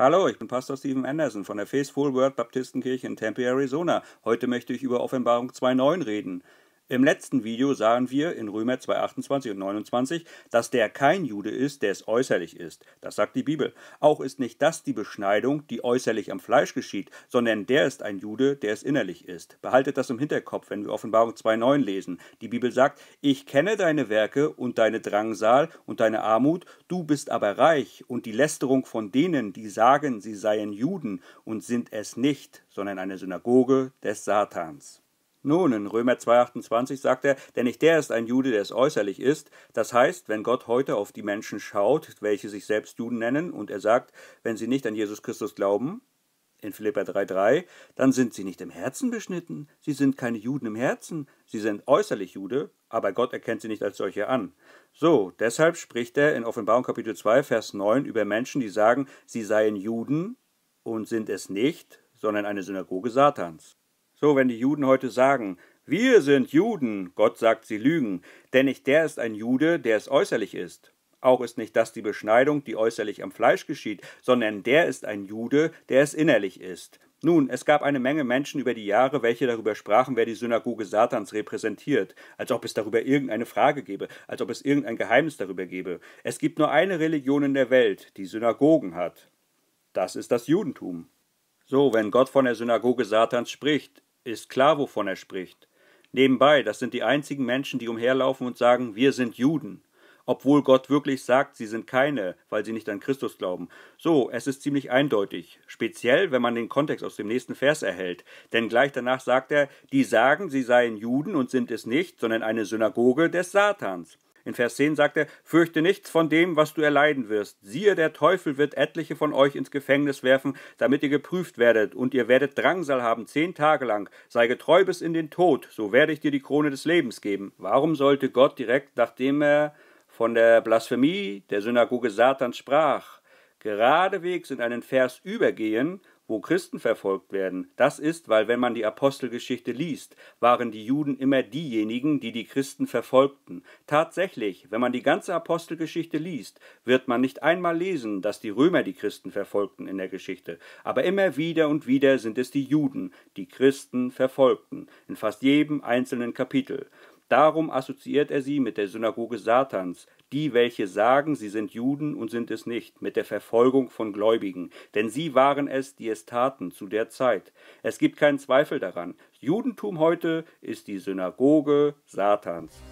Hallo, ich bin Pastor Steven Anderson von der Faithful Word Baptistenkirche in Tempe, Arizona. Heute möchte ich über Offenbarung 2.9 reden. Im letzten Video sahen wir in Römer 2, 28 und 29, dass der kein Jude ist, der es äußerlich ist. Das sagt die Bibel. Auch ist nicht das die Beschneidung, die äußerlich am Fleisch geschieht, sondern der ist ein Jude, der es innerlich ist. Behaltet das im Hinterkopf, wenn wir Offenbarung 2, 9 lesen. Die Bibel sagt, ich kenne deine Werke und deine Drangsal und deine Armut, du bist aber reich und die Lästerung von denen, die sagen, sie seien Juden und sind es nicht, sondern eine Synagoge des Satans. Nun, in Römer 2,28 sagt er, denn nicht der ist ein Jude, der es äußerlich ist. Das heißt, wenn Gott heute auf die Menschen schaut, welche sich selbst Juden nennen, und er sagt, wenn sie nicht an Jesus Christus glauben, in Philippa 3,3, dann sind sie nicht im Herzen beschnitten. Sie sind keine Juden im Herzen. Sie sind äußerlich Jude, aber Gott erkennt sie nicht als solche an. So, deshalb spricht er in Offenbarung Kapitel 2, Vers 9 über Menschen, die sagen, sie seien Juden und sind es nicht, sondern eine Synagoge Satans. So, wenn die Juden heute sagen, wir sind Juden, Gott sagt, sie lügen, denn nicht der ist ein Jude, der es äußerlich ist. Auch ist nicht das die Beschneidung, die äußerlich am Fleisch geschieht, sondern der ist ein Jude, der es innerlich ist. Nun, es gab eine Menge Menschen über die Jahre, welche darüber sprachen, wer die Synagoge Satans repräsentiert, als ob es darüber irgendeine Frage gäbe, als ob es irgendein Geheimnis darüber gäbe. Es gibt nur eine Religion in der Welt, die Synagogen hat. Das ist das Judentum. So, wenn Gott von der Synagoge Satans spricht, ist klar, wovon er spricht. Nebenbei, das sind die einzigen Menschen, die umherlaufen und sagen, wir sind Juden, obwohl Gott wirklich sagt, sie sind keine, weil sie nicht an Christus glauben. So, es ist ziemlich eindeutig, speziell wenn man den Kontext aus dem nächsten Vers erhält, denn gleich danach sagt er, die sagen, sie seien Juden und sind es nicht, sondern eine Synagoge des Satans. In Vers 10 sagt er, fürchte nichts von dem, was du erleiden wirst. Siehe, der Teufel wird etliche von euch ins Gefängnis werfen, damit ihr geprüft werdet, und ihr werdet Drangsal haben zehn Tage lang. Sei getreu bis in den Tod, so werde ich dir die Krone des Lebens geben. Warum sollte Gott direkt, nachdem er von der Blasphemie der Synagoge Satans sprach, geradewegs in einen Vers übergehen wo Christen verfolgt werden. Das ist, weil wenn man die Apostelgeschichte liest, waren die Juden immer diejenigen, die die Christen verfolgten. Tatsächlich, wenn man die ganze Apostelgeschichte liest, wird man nicht einmal lesen, dass die Römer die Christen verfolgten in der Geschichte. Aber immer wieder und wieder sind es die Juden, die Christen verfolgten, in fast jedem einzelnen Kapitel. Darum assoziiert er sie mit der Synagoge Satans, die welche sagen, sie sind Juden und sind es nicht, mit der Verfolgung von Gläubigen, denn sie waren es, die es taten zu der Zeit. Es gibt keinen Zweifel daran, Judentum heute ist die Synagoge Satans.